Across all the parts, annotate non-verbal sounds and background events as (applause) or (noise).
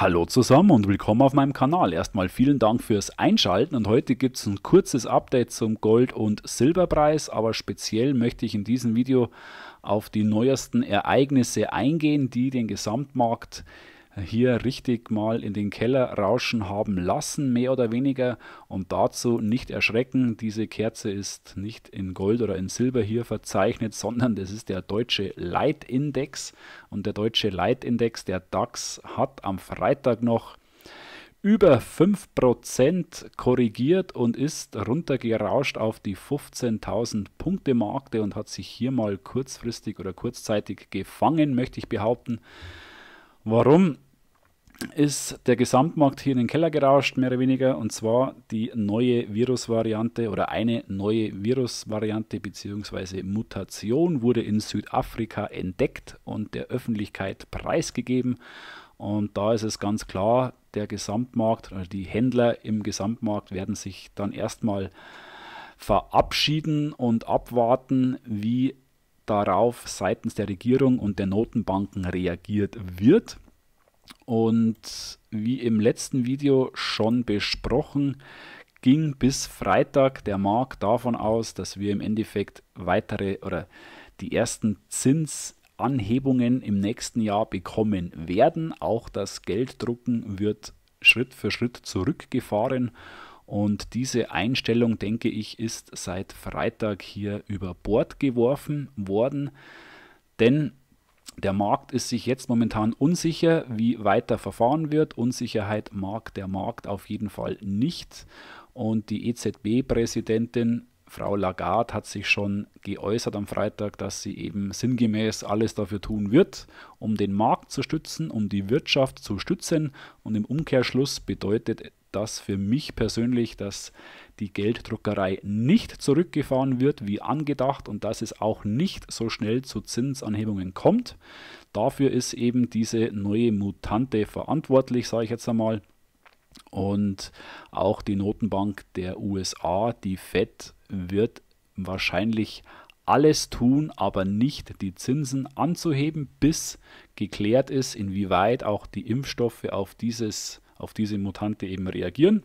Hallo zusammen und willkommen auf meinem Kanal. Erstmal vielen Dank fürs Einschalten und heute gibt es ein kurzes Update zum Gold- und Silberpreis, aber speziell möchte ich in diesem Video auf die neuesten Ereignisse eingehen, die den Gesamtmarkt hier richtig mal in den Keller rauschen haben lassen, mehr oder weniger. Und dazu nicht erschrecken, diese Kerze ist nicht in Gold oder in Silber hier verzeichnet, sondern das ist der deutsche Leitindex. Und der deutsche Leitindex, der DAX, hat am Freitag noch über 5% korrigiert und ist runtergerauscht auf die 15.000 Punkte Markte und hat sich hier mal kurzfristig oder kurzzeitig gefangen, möchte ich behaupten. Warum? ist der Gesamtmarkt hier in den Keller gerauscht, mehr oder weniger, und zwar die neue Virusvariante oder eine neue Virusvariante bzw. Mutation wurde in Südafrika entdeckt und der Öffentlichkeit preisgegeben. Und da ist es ganz klar, der Gesamtmarkt oder die Händler im Gesamtmarkt werden sich dann erstmal verabschieden und abwarten, wie darauf seitens der Regierung und der Notenbanken reagiert wird. Und wie im letzten Video schon besprochen, ging bis Freitag der Markt davon aus, dass wir im Endeffekt weitere oder die ersten Zinsanhebungen im nächsten Jahr bekommen werden. Auch das Gelddrucken wird Schritt für Schritt zurückgefahren. Und diese Einstellung, denke ich, ist seit Freitag hier über Bord geworfen worden. Denn der Markt ist sich jetzt momentan unsicher, wie weiter verfahren wird. Unsicherheit mag der Markt auf jeden Fall nicht. Und die EZB-Präsidentin Frau Lagarde hat sich schon geäußert am Freitag, dass sie eben sinngemäß alles dafür tun wird, um den Markt zu stützen, um die Wirtschaft zu stützen. Und im Umkehrschluss bedeutet dass für mich persönlich, dass die Gelddruckerei nicht zurückgefahren wird wie angedacht und dass es auch nicht so schnell zu Zinsanhebungen kommt. Dafür ist eben diese neue Mutante verantwortlich, sage ich jetzt einmal. Und auch die Notenbank der USA, die Fed, wird wahrscheinlich alles tun, aber nicht die Zinsen anzuheben, bis geklärt ist, inwieweit auch die Impfstoffe auf dieses auf diese Mutante eben reagieren.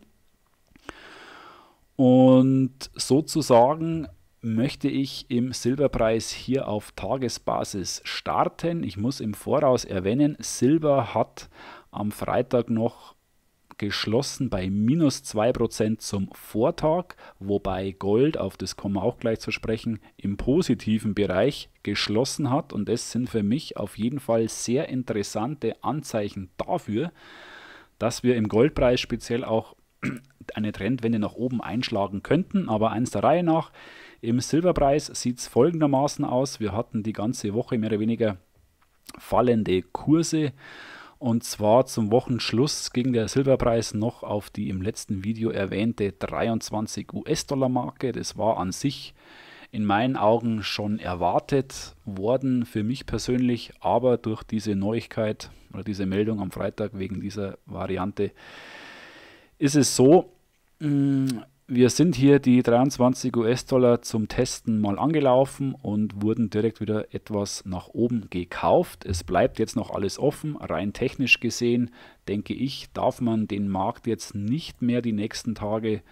Und sozusagen möchte ich im Silberpreis hier auf Tagesbasis starten. Ich muss im Voraus erwähnen, Silber hat am Freitag noch geschlossen bei minus 2% zum Vortag, wobei Gold, auf das kommen wir auch gleich zu sprechen, im positiven Bereich geschlossen hat. Und das sind für mich auf jeden Fall sehr interessante Anzeichen dafür, dass wir im Goldpreis speziell auch (clears throat) eine Trendwende nach oben einschlagen könnten, aber eins der Reihe nach. Im Silberpreis sieht es folgendermaßen aus. Wir hatten die ganze Woche mehr oder weniger fallende Kurse. Und zwar zum Wochenschluss ging der Silberpreis noch auf die im letzten Video erwähnte 23 US-Dollar-Marke. Das war an sich in meinen Augen schon erwartet worden für mich persönlich, aber durch diese Neuigkeit oder diese Meldung am Freitag wegen dieser Variante ist es so, mm, wir sind hier die 23 US-Dollar zum Testen mal angelaufen und wurden direkt wieder etwas nach oben gekauft. Es bleibt jetzt noch alles offen. Rein technisch gesehen, denke ich, darf man den Markt jetzt nicht mehr die nächsten Tage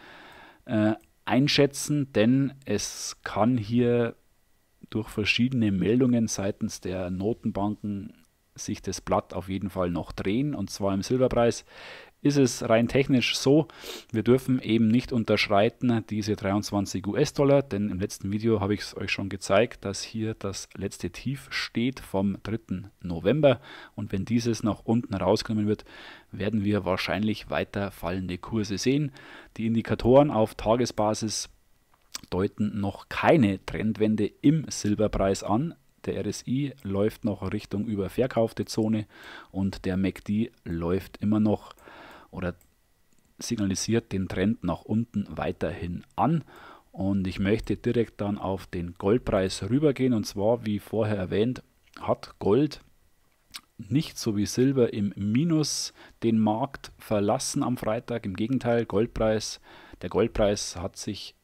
äh, einschätzen, denn es kann hier durch verschiedene Meldungen seitens der Notenbanken sich das Blatt auf jeden Fall noch drehen, und zwar im Silberpreis ist es rein technisch so, wir dürfen eben nicht unterschreiten diese 23 US-Dollar, denn im letzten Video habe ich es euch schon gezeigt, dass hier das letzte Tief steht vom 3. November und wenn dieses nach unten rausgenommen wird, werden wir wahrscheinlich weiter fallende Kurse sehen. Die Indikatoren auf Tagesbasis deuten noch keine Trendwende im Silberpreis an. Der RSI läuft noch Richtung überverkaufte Zone und der MACD läuft immer noch oder signalisiert den Trend nach unten weiterhin an. Und ich möchte direkt dann auf den Goldpreis rübergehen. Und zwar, wie vorher erwähnt, hat Gold nicht so wie Silber im Minus den Markt verlassen am Freitag. Im Gegenteil, Goldpreis, der Goldpreis hat sich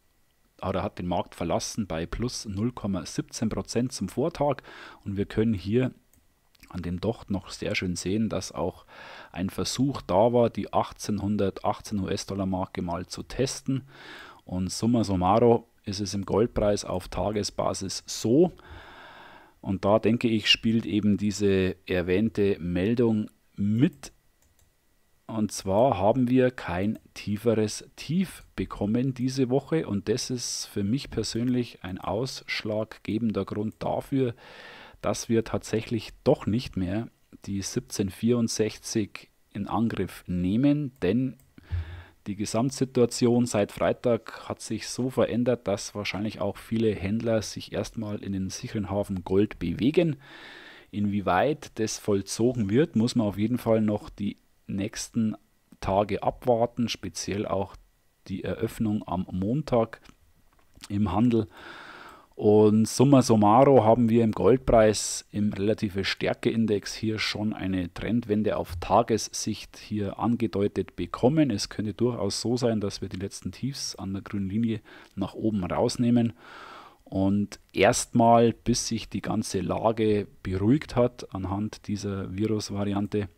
oder hat den Markt verlassen bei plus 0,17% Prozent zum Vortag und wir können hier an dem Docht noch sehr schön sehen, dass auch ein Versuch da war, die 1818 US-Dollar-Marke mal zu testen. Und summa summarum ist es im Goldpreis auf Tagesbasis so. Und da denke ich, spielt eben diese erwähnte Meldung mit. Und zwar haben wir kein tieferes Tief bekommen diese Woche. Und das ist für mich persönlich ein ausschlaggebender Grund dafür, dass dass wir tatsächlich doch nicht mehr die 1764 in Angriff nehmen, denn die Gesamtsituation seit Freitag hat sich so verändert, dass wahrscheinlich auch viele Händler sich erstmal in den sicheren Hafen Gold bewegen. Inwieweit das vollzogen wird, muss man auf jeden Fall noch die nächsten Tage abwarten, speziell auch die Eröffnung am Montag im Handel. Und summa summarum haben wir im Goldpreis im relative Stärkeindex hier schon eine Trendwende auf Tagessicht hier angedeutet bekommen. Es könnte durchaus so sein, dass wir die letzten Tiefs an der grünen Linie nach oben rausnehmen. Und erstmal, bis sich die ganze Lage beruhigt hat anhand dieser Virusvariante,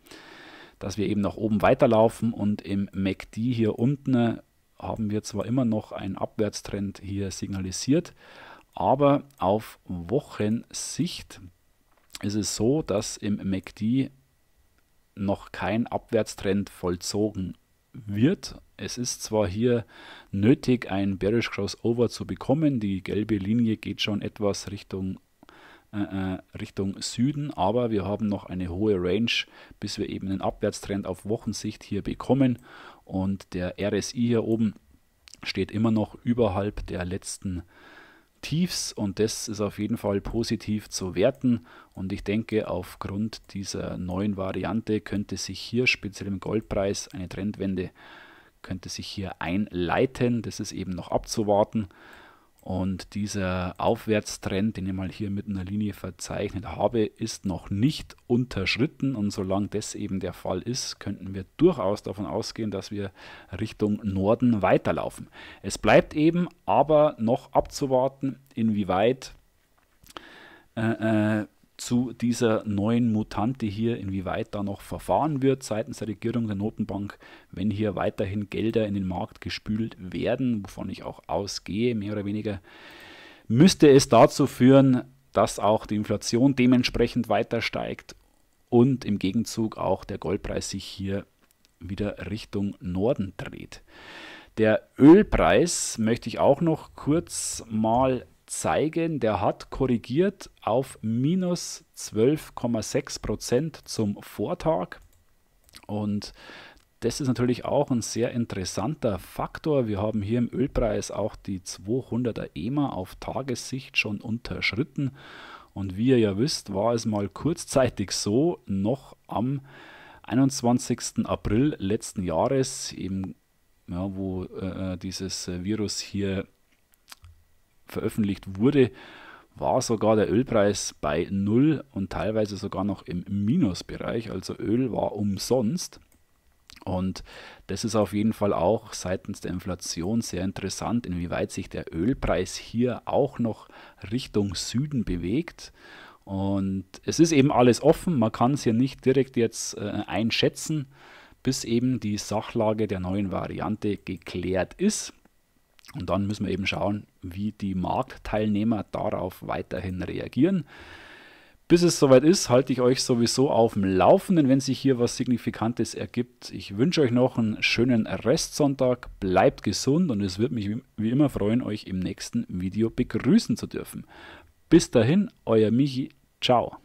dass wir eben nach oben weiterlaufen und im MACD e hier unten haben wir zwar immer noch einen Abwärtstrend hier signalisiert, aber auf Wochensicht ist es so, dass im MACD e noch kein Abwärtstrend vollzogen wird. Es ist zwar hier nötig, ein Bearish Crossover zu bekommen. Die gelbe Linie geht schon etwas Richtung, äh, äh Richtung Süden, aber wir haben noch eine hohe Range, bis wir eben einen Abwärtstrend auf Wochensicht hier bekommen. Und der RSI hier oben steht immer noch überhalb der letzten Tiefs und das ist auf jeden Fall positiv zu werten und ich denke, aufgrund dieser neuen Variante könnte sich hier speziell im Goldpreis eine Trendwende könnte sich hier einleiten. Das ist eben noch abzuwarten. Und dieser Aufwärtstrend, den ich mal hier mit einer Linie verzeichnet habe, ist noch nicht unterschritten. Und solange das eben der Fall ist, könnten wir durchaus davon ausgehen, dass wir Richtung Norden weiterlaufen. Es bleibt eben aber noch abzuwarten, inwieweit äh, äh zu dieser neuen Mutante hier, inwieweit da noch verfahren wird seitens der Regierung, der Notenbank, wenn hier weiterhin Gelder in den Markt gespült werden, wovon ich auch ausgehe, mehr oder weniger, müsste es dazu führen, dass auch die Inflation dementsprechend weiter steigt und im Gegenzug auch der Goldpreis sich hier wieder Richtung Norden dreht. Der Ölpreis möchte ich auch noch kurz mal zeigen, der hat korrigiert auf minus 12,6 Prozent zum Vortag. Und das ist natürlich auch ein sehr interessanter Faktor. Wir haben hier im Ölpreis auch die 200er EMA auf Tagessicht schon unterschritten. Und wie ihr ja wisst, war es mal kurzzeitig so, noch am 21. April letzten Jahres, eben ja, wo äh, äh dieses äh, Virus hier veröffentlicht wurde, war sogar der Ölpreis bei Null und teilweise sogar noch im Minusbereich. Also Öl war umsonst. Und das ist auf jeden Fall auch seitens der Inflation sehr interessant, inwieweit sich der Ölpreis hier auch noch Richtung Süden bewegt. Und es ist eben alles offen, man kann es hier nicht direkt jetzt äh, einschätzen, bis eben die Sachlage der neuen Variante geklärt ist. Und dann müssen wir eben schauen, wie die Marktteilnehmer darauf weiterhin reagieren. Bis es soweit ist, halte ich euch sowieso auf dem Laufenden, wenn sich hier was Signifikantes ergibt. Ich wünsche euch noch einen schönen Restsonntag, bleibt gesund und es wird mich wie immer freuen, euch im nächsten Video begrüßen zu dürfen. Bis dahin, euer Michi, ciao.